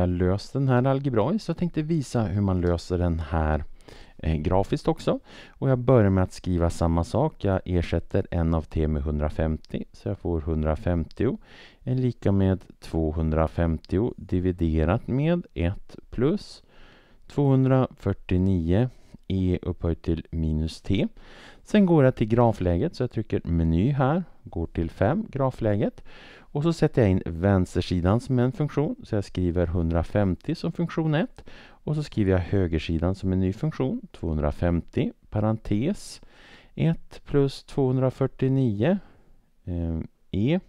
jag löst den här algebraiskt. Jag tänkte visa hur man löser den här eh, grafiskt också. Och jag börjar med att skriva samma sak. Jag ersätter n av t med 150 så jag får 150 är lika med 250 dividerat med 1 plus 249 e upphöjt till minus t. Sen går jag till grafläget så jag trycker meny här, går till 5, grafläget. Och så sätter jag in vänstersidan som en funktion. Så jag skriver 150 som funktion 1. Och så skriver jag högersidan som en ny funktion. 250 parentes 1 plus 249 eh, e.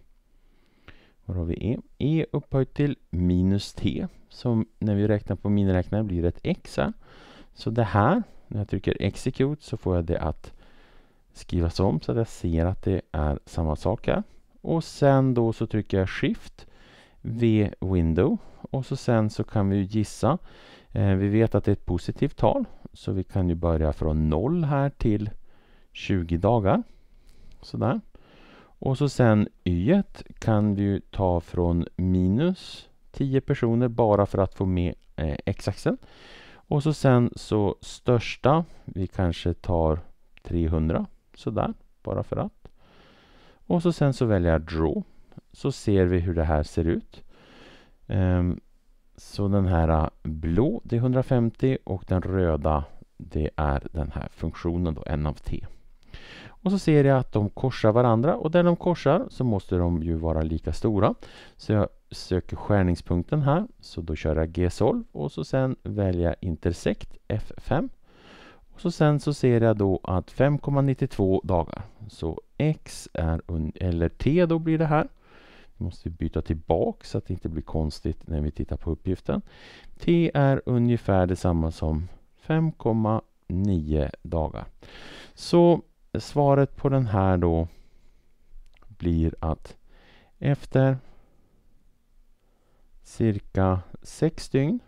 Var har vi e? e upphöjt till minus t. Som när vi räknar på miniräknare blir ett x. Så det här, när jag trycker execute så får jag det att skrivas om så att jag ser att det är samma sak här. Och sen då så trycker jag Shift V Window och så sen så kan vi gissa. Eh, vi vet att det är ett positivt tal så vi kan ju börja från 0 här till 20 dagar. Sådär. Och så sen y kan vi ju ta från minus 10 personer bara för att få med eh, x-axeln. Och så sen så största, vi kanske tar 300 sådär bara för att. Och så sen så väljer jag Draw. Så ser vi hur det här ser ut. Ehm, så den här ah, blå, det är 150 och den röda, det är den här funktionen då, n av t. Och så ser jag att de korsar varandra och där de korsar så måste de ju vara lika stora. Så jag söker skärningspunkten här, så då kör jag g och så sen väljer jag intersekt F5. Och så sen så ser jag då att 5,92 dagar. Så x är, eller t då blir det här. Vi måste byta tillbaka så att det inte blir konstigt när vi tittar på uppgiften. T är ungefär detsamma som 5,9 dagar. Så svaret på den här då blir att efter cirka 6 dygn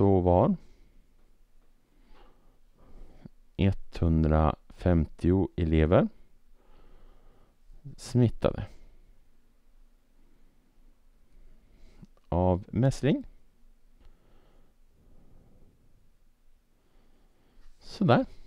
så var 150 elever smittade av mässling. Sådär.